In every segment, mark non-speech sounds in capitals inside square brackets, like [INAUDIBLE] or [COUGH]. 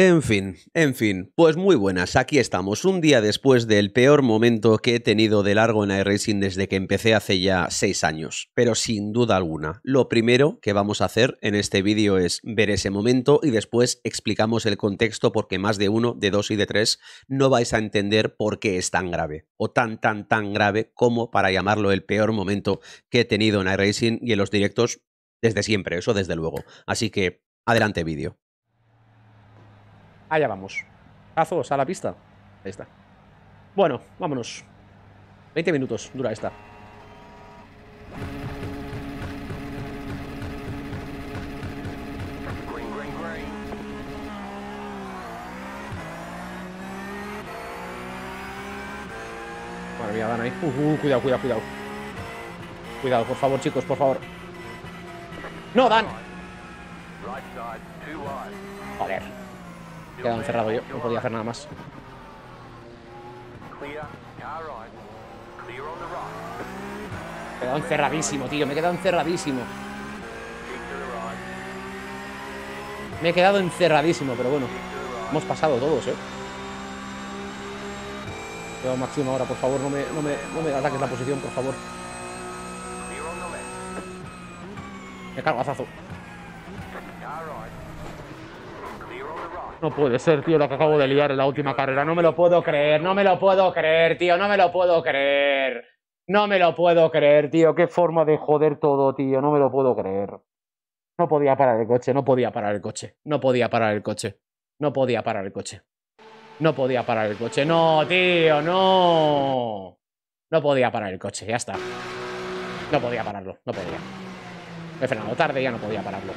En fin, en fin, pues muy buenas, aquí estamos, un día después del peor momento que he tenido de largo en iRacing desde que empecé hace ya seis años, pero sin duda alguna, lo primero que vamos a hacer en este vídeo es ver ese momento y después explicamos el contexto porque más de uno, de dos y de tres no vais a entender por qué es tan grave, o tan tan tan grave como para llamarlo el peor momento que he tenido en iRacing y en los directos desde siempre, eso desde luego, así que adelante vídeo. Allá vamos. Azos, a la pista. Ahí está. Bueno, vámonos. 20 minutos dura esta. a Dan ahí. Uh, uh, cuidado, cuidado, cuidado. Cuidado, por favor, chicos, por favor. ¡No, Dan! Joder. Quedaba encerrado yo, no podía hacer nada más. Me he quedado encerradísimo, tío. Me he quedado encerradísimo. Me he quedado encerradísimo, pero bueno. Hemos pasado todos, ¿eh? Yo, máximo ahora, por favor. No me, no, ataques la posición, por favor. Me cago, azazo. No puede ser, tío, lo que acabo de liar en la última carrera. No me lo puedo creer, no me lo puedo creer, tío, no me lo puedo creer. No me lo puedo creer, tío. Qué forma de joder todo, tío. No me lo puedo creer. No podía parar el coche, no podía parar el coche. No podía parar el coche. No podía parar el coche. No podía parar el coche. No, tío, no. No podía parar el coche, ya está. No podía pararlo, no podía. Me he frenado tarde, ya no podía pararlo.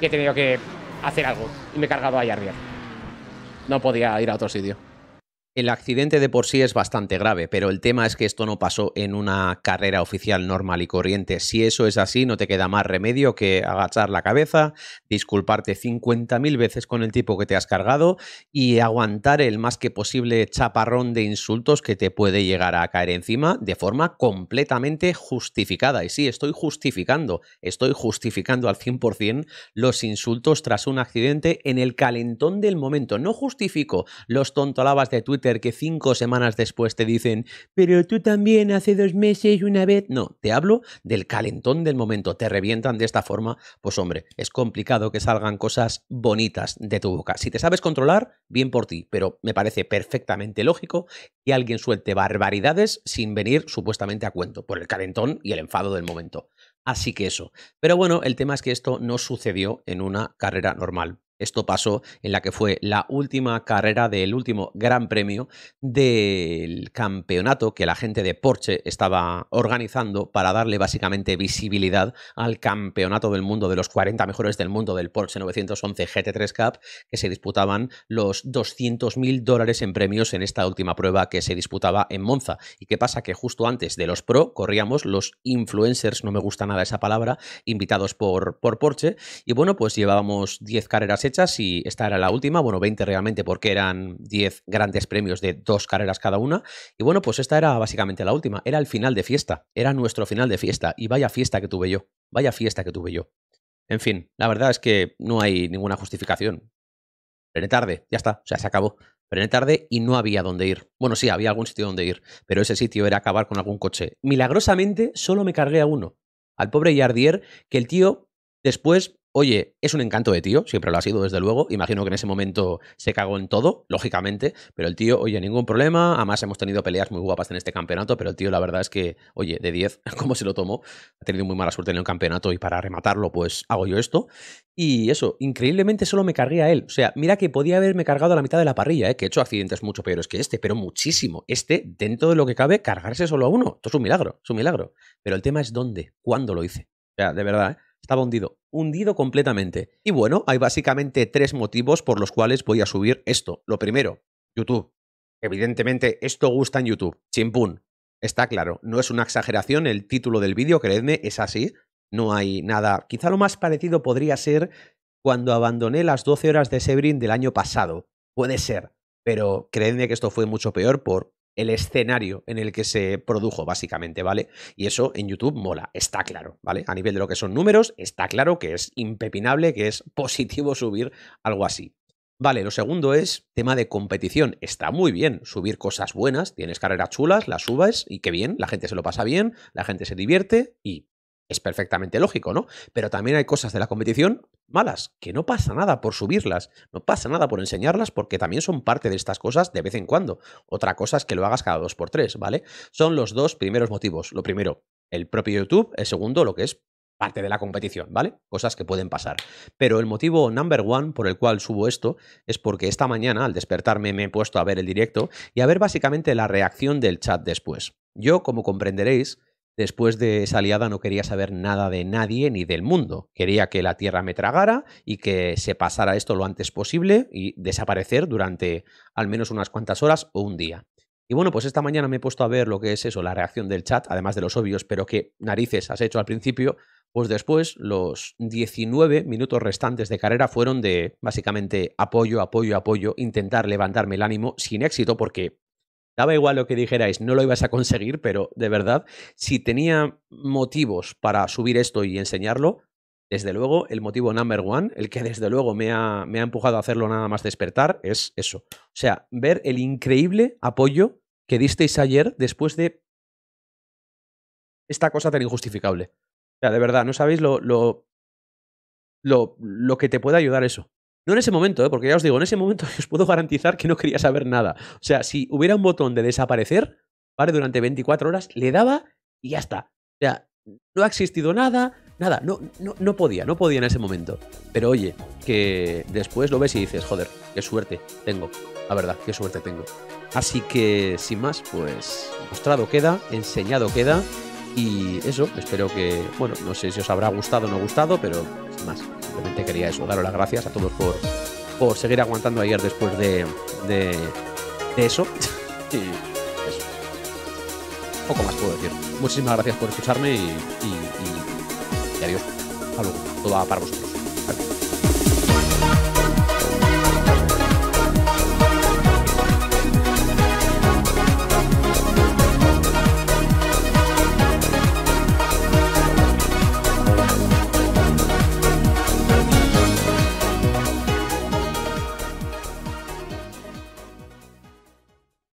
Y he tenido que hacer algo. Y me he cargado a arriba No podía ir a otro sitio. El accidente de por sí es bastante grave, pero el tema es que esto no pasó en una carrera oficial normal y corriente. Si eso es así, no te queda más remedio que agachar la cabeza, disculparte 50.000 veces con el tipo que te has cargado y aguantar el más que posible chaparrón de insultos que te puede llegar a caer encima de forma completamente justificada. Y sí, estoy justificando, estoy justificando al 100% los insultos tras un accidente en el calentón del momento. No justifico los tontolabas de Twitter que cinco semanas después te dicen, pero tú también hace dos meses una vez. No, te hablo del calentón del momento. Te revientan de esta forma. Pues hombre, es complicado que salgan cosas bonitas de tu boca. Si te sabes controlar, bien por ti, pero me parece perfectamente lógico que alguien suelte barbaridades sin venir supuestamente a cuento por el calentón y el enfado del momento. Así que eso. Pero bueno, el tema es que esto no sucedió en una carrera normal. Esto pasó en la que fue la última carrera del último gran premio del campeonato que la gente de Porsche estaba organizando para darle básicamente visibilidad al campeonato del mundo de los 40 mejores del mundo del Porsche 911 GT3 Cup que se disputaban los 200.000 dólares en premios en esta última prueba que se disputaba en Monza. ¿Y qué pasa? Que justo antes de los pro corríamos los influencers, no me gusta nada esa palabra, invitados por, por Porsche y bueno pues llevábamos 10 carreras hechas y esta era la última, bueno, 20 realmente porque eran 10 grandes premios de dos carreras cada una. Y bueno, pues esta era básicamente la última, era el final de fiesta, era nuestro final de fiesta y vaya fiesta que tuve yo, vaya fiesta que tuve yo. En fin, la verdad es que no hay ninguna justificación. Prené tarde, ya está, o sea, se acabó. Prené tarde y no había dónde ir. Bueno, sí, había algún sitio donde ir, pero ese sitio era acabar con algún coche. Milagrosamente, solo me cargué a uno, al pobre Yardier, que el tío después Oye, es un encanto de tío, siempre lo ha sido, desde luego. Imagino que en ese momento se cagó en todo, lógicamente, pero el tío, oye, ningún problema. Además, hemos tenido peleas muy guapas en este campeonato, pero el tío, la verdad es que, oye, de 10, [LAUGHS] ¿cómo se lo tomó, ha tenido muy mala suerte en el campeonato y para rematarlo, pues hago yo esto. Y eso, increíblemente solo me cargué a él. O sea, mira que podía haberme cargado a la mitad de la parrilla, ¿eh? que he hecho accidentes mucho peores que este, pero muchísimo. Este, dentro de lo que cabe, cargarse solo a uno. Esto es un milagro, es un milagro. Pero el tema es dónde, cuándo lo hice. O sea, de verdad, ¿eh? estaba hundido, hundido completamente. Y bueno, hay básicamente tres motivos por los cuales voy a subir esto. Lo primero, YouTube. Evidentemente, esto gusta en YouTube, chimpún. Está claro, no es una exageración el título del vídeo, creedme, es así. No hay nada. Quizá lo más parecido podría ser cuando abandoné las 12 horas de Sebrin del año pasado. Puede ser, pero creedme que esto fue mucho peor por el escenario en el que se produjo, básicamente, ¿vale? Y eso en YouTube mola, está claro, ¿vale? A nivel de lo que son números, está claro que es impepinable, que es positivo subir algo así. Vale, lo segundo es tema de competición. Está muy bien subir cosas buenas, tienes carreras chulas, las subes y qué bien, la gente se lo pasa bien, la gente se divierte y es perfectamente lógico, ¿no? Pero también hay cosas de la competición malas, que no pasa nada por subirlas, no pasa nada por enseñarlas porque también son parte de estas cosas de vez en cuando. Otra cosa es que lo hagas cada dos por tres, ¿vale? Son los dos primeros motivos. Lo primero, el propio YouTube, el segundo, lo que es parte de la competición, ¿vale? Cosas que pueden pasar. Pero el motivo number one por el cual subo esto es porque esta mañana, al despertarme, me he puesto a ver el directo y a ver básicamente la reacción del chat después. Yo, como comprenderéis, Después de esa aliada no quería saber nada de nadie ni del mundo. Quería que la Tierra me tragara y que se pasara esto lo antes posible y desaparecer durante al menos unas cuantas horas o un día. Y bueno, pues esta mañana me he puesto a ver lo que es eso, la reacción del chat, además de los obvios, pero que narices has hecho al principio, pues después los 19 minutos restantes de carrera fueron de básicamente apoyo, apoyo, apoyo, intentar levantarme el ánimo sin éxito porque daba igual lo que dijerais, no lo ibas a conseguir, pero de verdad, si tenía motivos para subir esto y enseñarlo, desde luego, el motivo number one, el que desde luego me ha, empujado a hacerlo nada más despertar, es eso. O sea, ver el increíble apoyo que disteis ayer después de esta cosa tan injustificable. O sea, de verdad, no sabéis lo, lo, lo, lo que te puede ayudar eso. No en ese momento, ¿eh? porque ya os digo, en ese momento [LAUGHS] os puedo garantizar que no quería saber nada. O sea, si hubiera un botón de desaparecer, ¿vale? Durante 24 horas, le daba y ya está. O sea, no ha existido nada, nada, no, no, no podía, no podía en ese momento. Pero oye, que después lo ves y dices, joder, qué suerte tengo. La verdad, qué suerte tengo. Así que, sin más, pues mostrado queda, enseñado queda. Y eso, espero que, bueno, no sé si os habrá gustado o no gustado, pero sin más simplemente quería eso, daros las gracias a todos por, seguir aguantando ayer después de, eso. [LAUGHS] y eso. Poco más puedo decir. Muchísimas gracias por escucharme y, adiós. Hasta luego. Todo para vosotros.